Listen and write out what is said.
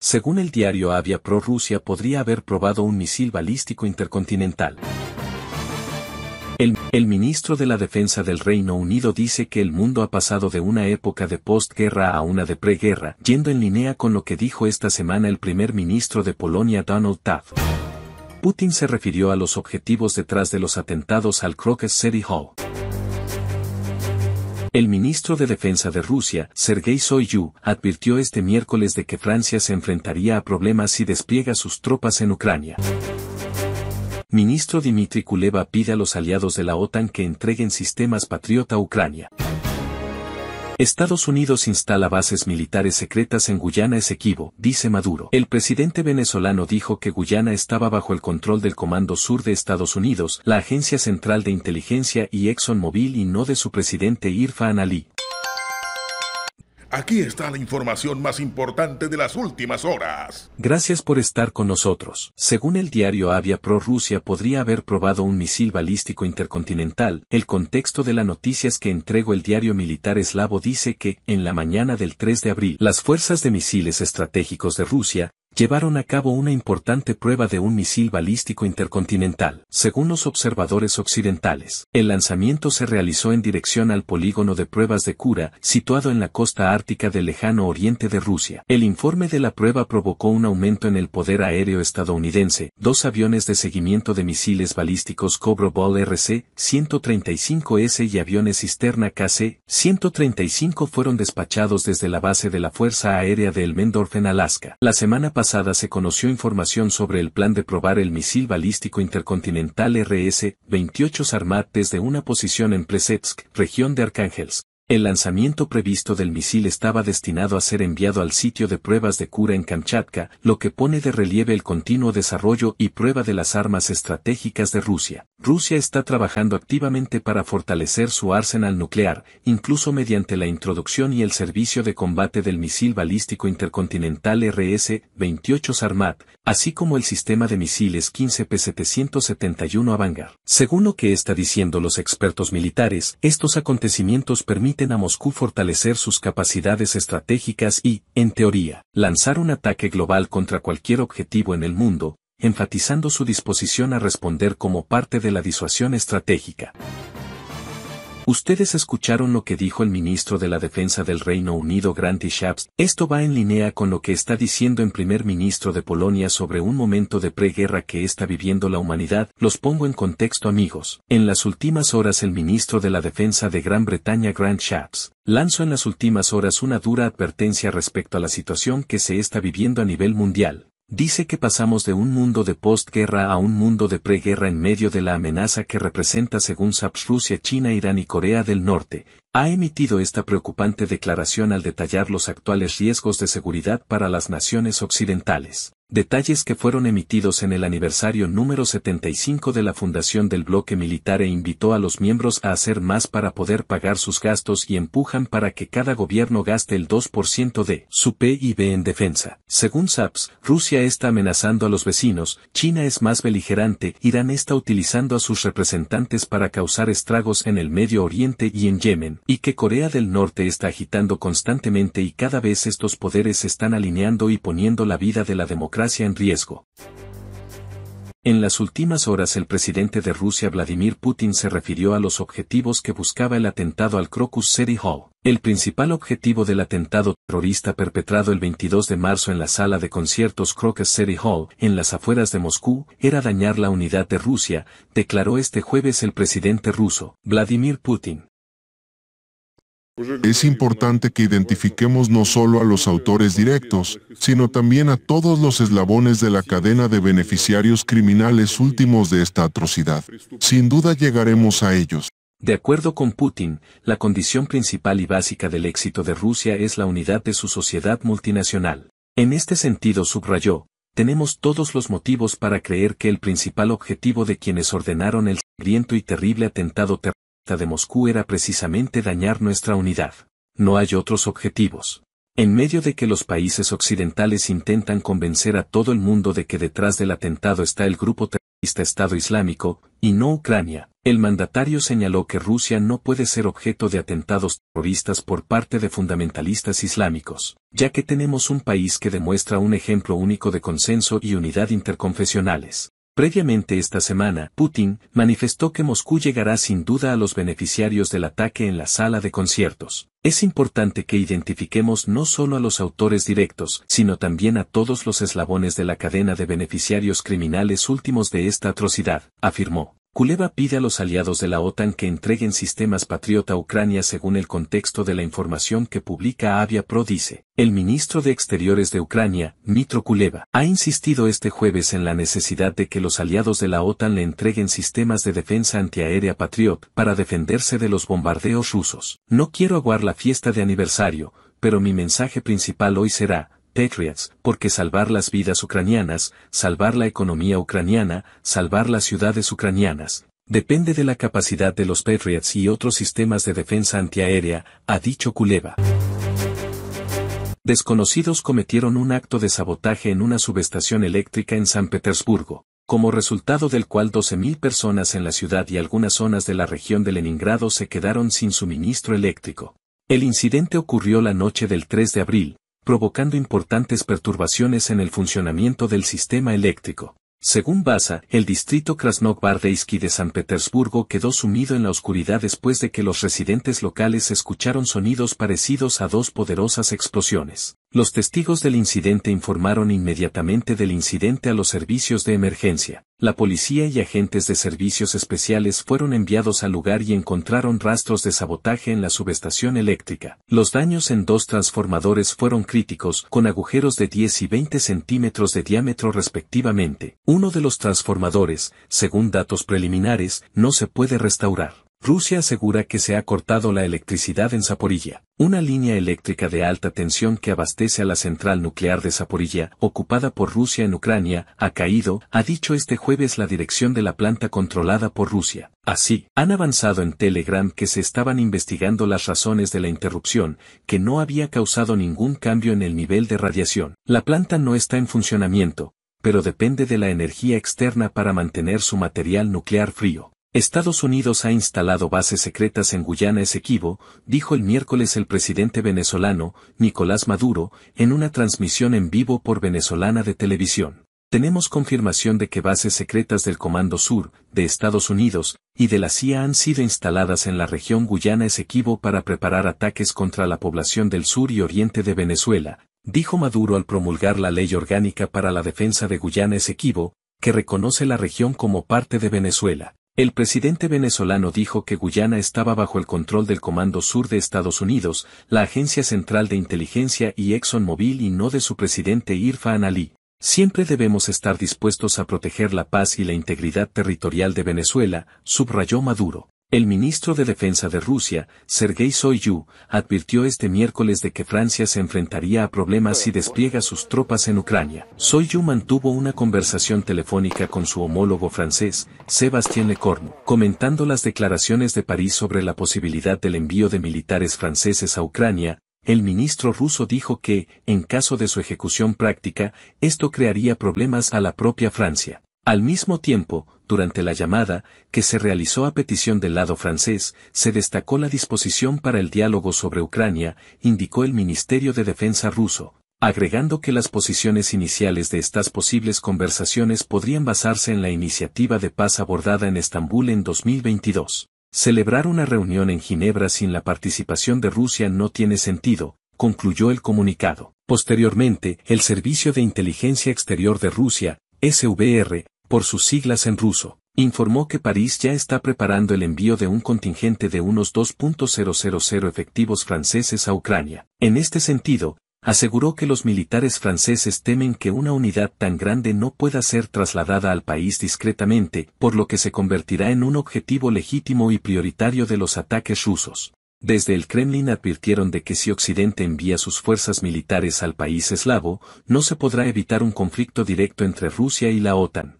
Según el diario Avia Pro Rusia podría haber probado un misil balístico intercontinental. El, ministro de la Defensa del Reino Unido dice que el mundo ha pasado de una época de postguerra a una de preguerra, yendo en línea con lo que dijo esta semana el primer ministro de Polonia Donald Taft. Putin se refirió a los objetivos detrás de los atentados al Crocus City Hall. El ministro de Defensa de Rusia, Sergei Soyu, advirtió este miércoles de que Francia se enfrentaría a problemas si despliega sus tropas en Ucrania. Ministro Dmitry Kuleva pide a los aliados de la OTAN que entreguen sistemas Patriota a Ucrania. Estados Unidos instala bases militares secretas en Guyana Esequibo, dice Maduro. El presidente venezolano dijo que Guyana estaba bajo el control del Comando Sur de Estados Unidos, la Agencia Central de Inteligencia y ExxonMobil y no de su presidente Irfan Ali. Aquí está la información más importante de las últimas horas. Gracias por estar con nosotros. Según el diario Avia Pro, Rusia podría haber probado un misil balístico intercontinental. El contexto de la noticia es que entregó el diario militar eslavo dice que, en la mañana del 3 de abril, las fuerzas de misiles estratégicos de Rusia, llevaron a cabo una importante prueba de un misil balístico intercontinental. Según los observadores occidentales, el lanzamiento se realizó en dirección al polígono de pruebas de Kura, situado en la costa ártica del lejano oriente de Rusia. El informe de la prueba provocó un aumento en el poder aéreo estadounidense. Dos aviones de seguimiento de misiles balísticos Ball RC-135S y aviones cisterna KC-135 fueron despachados desde la base de la Fuerza Aérea de Elmendorf en Alaska. La semana pasada se conoció información sobre el plan de probar el misil balístico intercontinental RS-28 Sarmat desde una posición en Plesetsk, región de Arkhangelsk. El lanzamiento previsto del misil estaba destinado a ser enviado al sitio de pruebas de cura en Kamchatka, lo que pone de relieve el continuo desarrollo y prueba de las armas estratégicas de Rusia. Rusia está trabajando activamente para fortalecer su arsenal nuclear, incluso mediante la introducción y el servicio de combate del misil balístico intercontinental RS-28 Sarmat, así como el sistema de misiles 15P-771 Avangar. Según lo que está diciendo los expertos militares, estos acontecimientos permiten a Moscú fortalecer sus capacidades estratégicas y, en teoría, lanzar un ataque global contra cualquier objetivo en el mundo, enfatizando su disposición a responder como parte de la disuasión estratégica. Ustedes escucharon lo que dijo el ministro de la Defensa del Reino Unido Grant Shapps. Esto va en línea con lo que está diciendo el primer ministro de Polonia sobre un momento de preguerra que está viviendo la humanidad. Los pongo en contexto amigos. En las últimas horas el ministro de la Defensa de Gran Bretaña Grant Shapps lanzó en las últimas horas una dura advertencia respecto a la situación que se está viviendo a nivel mundial Dice que pasamos de un mundo de postguerra a un mundo de preguerra en medio de la amenaza que representa según SAPS Rusia, China, Irán y Corea del Norte. Ha emitido esta preocupante declaración al detallar los actuales riesgos de seguridad para las naciones occidentales detalles que fueron emitidos en el aniversario número 75 de la fundación del bloque militar e invitó a los miembros a hacer más para poder pagar sus gastos y empujan para que cada gobierno gaste el 2% de su PIB en defensa. Según SAPS, Rusia está amenazando a los vecinos, China es más beligerante, Irán está utilizando a sus representantes para causar estragos en el Medio Oriente y en Yemen, y que Corea del Norte está agitando constantemente y cada vez estos poderes están alineando y poniendo la vida de la democracia en riesgo. En las últimas horas el presidente de Rusia Vladimir Putin se refirió a los objetivos que buscaba el atentado al Crocus City Hall. El principal objetivo del atentado terrorista perpetrado el 22 de marzo en la sala de conciertos Crocus City Hall, en las afueras de Moscú, era dañar la unidad de Rusia, declaró este jueves el presidente ruso, Vladimir Putin. Es importante que identifiquemos no solo a los autores directos, sino también a todos los eslabones de la cadena de beneficiarios criminales últimos de esta atrocidad. Sin duda llegaremos a ellos. De acuerdo con Putin, la condición principal y básica del éxito de Rusia es la unidad de su sociedad multinacional. En este sentido subrayó, tenemos todos los motivos para creer que el principal objetivo de quienes ordenaron el sangriento y terrible atentado terrorista de Moscú era precisamente dañar nuestra unidad. No hay otros objetivos. En medio de que los países occidentales intentan convencer a todo el mundo de que detrás del atentado está el grupo terrorista Estado Islámico, y no Ucrania, el mandatario señaló que Rusia no puede ser objeto de atentados terroristas por parte de fundamentalistas islámicos, ya que tenemos un país que demuestra un ejemplo único de consenso y unidad interconfesionales. Previamente esta semana, Putin manifestó que Moscú llegará sin duda a los beneficiarios del ataque en la sala de conciertos. Es importante que identifiquemos no solo a los autores directos, sino también a todos los eslabones de la cadena de beneficiarios criminales últimos de esta atrocidad, afirmó. Kuleva pide a los aliados de la OTAN que entreguen sistemas patriota a Ucrania según el contexto de la información que publica Avia Pro dice. El ministro de Exteriores de Ucrania, Mitro Kuleva, ha insistido este jueves en la necesidad de que los aliados de la OTAN le entreguen sistemas de defensa antiaérea Patriot para defenderse de los bombardeos rusos. No quiero aguar la fiesta de aniversario, pero mi mensaje principal hoy será, Patriots, porque salvar las vidas ucranianas, salvar la economía ucraniana, salvar las ciudades ucranianas, depende de la capacidad de los Patriots y otros sistemas de defensa antiaérea, ha dicho Kuleva. Desconocidos cometieron un acto de sabotaje en una subestación eléctrica en San Petersburgo, como resultado del cual 12.000 personas en la ciudad y algunas zonas de la región de Leningrado se quedaron sin suministro eléctrico. El incidente ocurrió la noche del 3 de abril, provocando importantes perturbaciones en el funcionamiento del sistema eléctrico. Según Baza, el distrito Krasnogvardeiski de San Petersburgo quedó sumido en la oscuridad después de que los residentes locales escucharon sonidos parecidos a dos poderosas explosiones. Los testigos del incidente informaron inmediatamente del incidente a los servicios de emergencia. La policía y agentes de servicios especiales fueron enviados al lugar y encontraron rastros de sabotaje en la subestación eléctrica. Los daños en dos transformadores fueron críticos, con agujeros de 10 y 20 centímetros de diámetro respectivamente. Uno de los transformadores, según datos preliminares, no se puede restaurar. Rusia asegura que se ha cortado la electricidad en Zaporilla, una línea eléctrica de alta tensión que abastece a la central nuclear de Zaporilla, ocupada por Rusia en Ucrania, ha caído, ha dicho este jueves la dirección de la planta controlada por Rusia. Así, han avanzado en Telegram que se estaban investigando las razones de la interrupción, que no había causado ningún cambio en el nivel de radiación. La planta no está en funcionamiento, pero depende de la energía externa para mantener su material nuclear frío. Estados Unidos ha instalado bases secretas en Guyana Esequibo, dijo el miércoles el presidente venezolano, Nicolás Maduro, en una transmisión en vivo por venezolana de televisión. Tenemos confirmación de que bases secretas del Comando Sur, de Estados Unidos, y de la CIA han sido instaladas en la región Guyana Esequibo para preparar ataques contra la población del sur y oriente de Venezuela, dijo Maduro al promulgar la Ley Orgánica para la Defensa de Guyana Esequibo, que reconoce la región como parte de Venezuela. El presidente venezolano dijo que Guyana estaba bajo el control del Comando Sur de Estados Unidos, la Agencia Central de Inteligencia y ExxonMobil y no de su presidente Irfan Ali. Siempre debemos estar dispuestos a proteger la paz y la integridad territorial de Venezuela, subrayó Maduro. El ministro de Defensa de Rusia, Sergei Soyu, advirtió este miércoles de que Francia se enfrentaría a problemas si despliega sus tropas en Ucrania. Soyu mantuvo una conversación telefónica con su homólogo francés, Sébastien Lecornu, comentando las declaraciones de París sobre la posibilidad del envío de militares franceses a Ucrania, el ministro ruso dijo que, en caso de su ejecución práctica, esto crearía problemas a la propia Francia. Al mismo tiempo, durante la llamada, que se realizó a petición del lado francés, se destacó la disposición para el diálogo sobre Ucrania, indicó el Ministerio de Defensa ruso, agregando que las posiciones iniciales de estas posibles conversaciones podrían basarse en la iniciativa de paz abordada en Estambul en 2022. Celebrar una reunión en Ginebra sin la participación de Rusia no tiene sentido, concluyó el comunicado. Posteriormente, el Servicio de Inteligencia Exterior de Rusia, SVR, por sus siglas en ruso, informó que París ya está preparando el envío de un contingente de unos 2.000 efectivos franceses a Ucrania. En este sentido, aseguró que los militares franceses temen que una unidad tan grande no pueda ser trasladada al país discretamente, por lo que se convertirá en un objetivo legítimo y prioritario de los ataques rusos. Desde el Kremlin advirtieron de que si Occidente envía sus fuerzas militares al país eslavo, no se podrá evitar un conflicto directo entre Rusia y la OTAN.